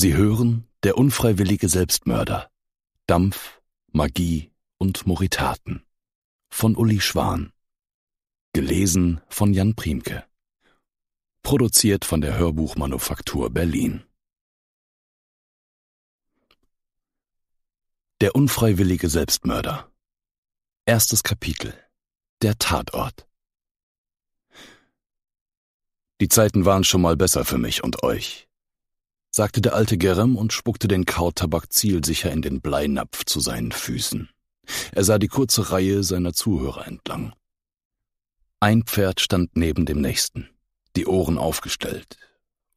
Sie hören Der unfreiwillige Selbstmörder. Dampf, Magie und Moritaten. Von Uli Schwan. Gelesen von Jan Priemke. Produziert von der Hörbuchmanufaktur Berlin. Der unfreiwillige Selbstmörder. Erstes Kapitel. Der Tatort. Die Zeiten waren schon mal besser für mich und euch sagte der alte Gerem und spuckte den Kautabak zielsicher in den Bleinapf zu seinen Füßen. Er sah die kurze Reihe seiner Zuhörer entlang. Ein Pferd stand neben dem nächsten, die Ohren aufgestellt,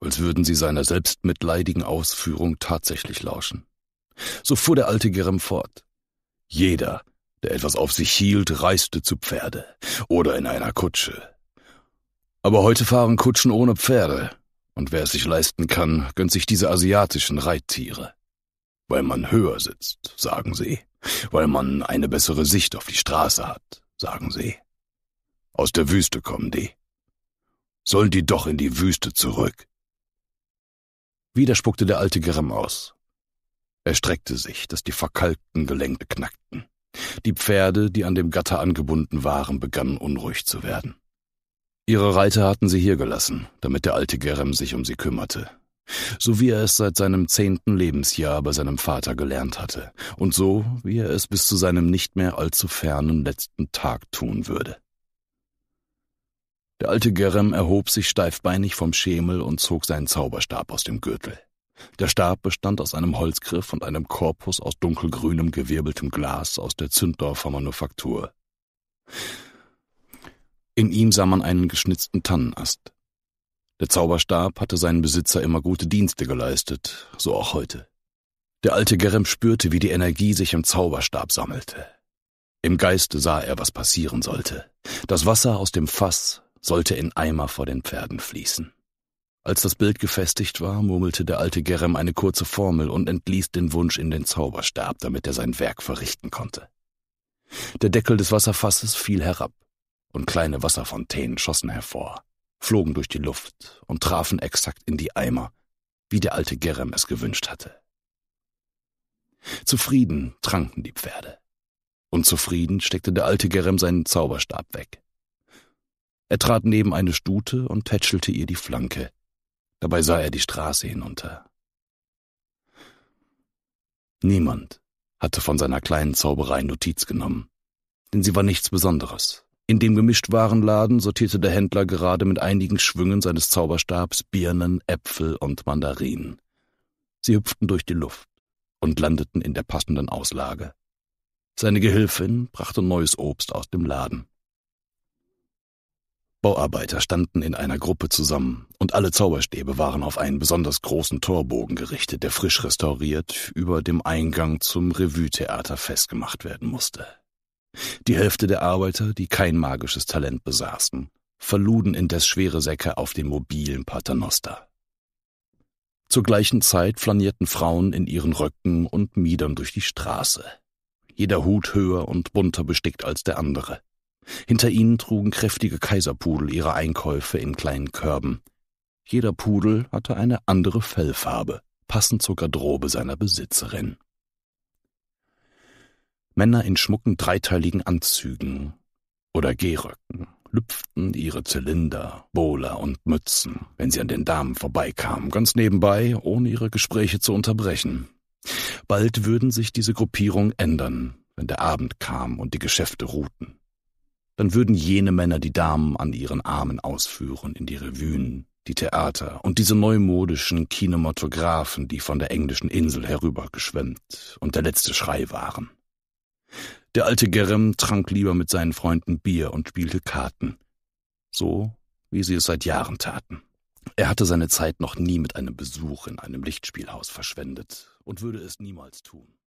als würden sie seiner selbstmitleidigen Ausführung tatsächlich lauschen. So fuhr der alte Gerem fort. Jeder, der etwas auf sich hielt, reiste zu Pferde oder in einer Kutsche. Aber heute fahren Kutschen ohne Pferde, und wer es sich leisten kann, gönnt sich diese asiatischen Reittiere. Weil man höher sitzt, sagen sie. Weil man eine bessere Sicht auf die Straße hat, sagen sie. Aus der Wüste kommen die. Sollen die doch in die Wüste zurück? Wieder spuckte der alte Grimm aus. Er streckte sich, dass die verkalkten Gelenke knackten. Die Pferde, die an dem Gatter angebunden waren, begannen unruhig zu werden. Ihre Reiter hatten sie hier gelassen, damit der alte Gerem sich um sie kümmerte. So wie er es seit seinem zehnten Lebensjahr bei seinem Vater gelernt hatte und so wie er es bis zu seinem nicht mehr allzu fernen letzten Tag tun würde. Der alte Gerem erhob sich steifbeinig vom Schemel und zog seinen Zauberstab aus dem Gürtel. Der Stab bestand aus einem Holzgriff und einem Korpus aus dunkelgrünem gewirbeltem Glas aus der Zündorfer Manufaktur. In ihm sah man einen geschnitzten Tannenast. Der Zauberstab hatte seinen Besitzer immer gute Dienste geleistet, so auch heute. Der alte Gerem spürte, wie die Energie sich im Zauberstab sammelte. Im Geiste sah er, was passieren sollte. Das Wasser aus dem Fass sollte in Eimer vor den Pferden fließen. Als das Bild gefestigt war, murmelte der alte Gerem eine kurze Formel und entließ den Wunsch in den Zauberstab, damit er sein Werk verrichten konnte. Der Deckel des Wasserfasses fiel herab und kleine Wasserfontänen schossen hervor, flogen durch die Luft und trafen exakt in die Eimer, wie der alte Gerem es gewünscht hatte. Zufrieden tranken die Pferde. Und zufrieden steckte der alte Gerem seinen Zauberstab weg. Er trat neben eine Stute und tätschelte ihr die Flanke. Dabei sah er die Straße hinunter. Niemand hatte von seiner kleinen Zauberei Notiz genommen, denn sie war nichts Besonderes. In dem Gemischtwarenladen sortierte der Händler gerade mit einigen Schwüngen seines Zauberstabs Birnen, Äpfel und Mandarinen. Sie hüpften durch die Luft und landeten in der passenden Auslage. Seine Gehilfin brachte neues Obst aus dem Laden. Bauarbeiter standen in einer Gruppe zusammen und alle Zauberstäbe waren auf einen besonders großen Torbogen gerichtet, der frisch restauriert über dem Eingang zum Revue-Theater festgemacht werden musste. Die Hälfte der Arbeiter, die kein magisches Talent besaßen, verluden indes schwere Säcke auf dem mobilen Paternoster. Zur gleichen Zeit flanierten Frauen in ihren Röcken und Miedern durch die Straße, jeder Hut höher und bunter bestickt als der andere. Hinter ihnen trugen kräftige Kaiserpudel ihre Einkäufe in kleinen Körben. Jeder Pudel hatte eine andere Fellfarbe, passend zur Garderobe seiner Besitzerin. Männer in schmucken dreiteiligen Anzügen oder Gehröcken lüpften ihre Zylinder, Bowler und Mützen, wenn sie an den Damen vorbeikamen, ganz nebenbei, ohne ihre Gespräche zu unterbrechen. Bald würden sich diese Gruppierung ändern, wenn der Abend kam und die Geschäfte ruhten. Dann würden jene Männer die Damen an ihren Armen ausführen in die Revuen, die Theater und diese neumodischen Kinematographen, die von der englischen Insel herübergeschwemmt und der letzte Schrei waren. Der alte Gerem trank lieber mit seinen Freunden Bier und spielte Karten. So, wie sie es seit Jahren taten. Er hatte seine Zeit noch nie mit einem Besuch in einem Lichtspielhaus verschwendet und würde es niemals tun.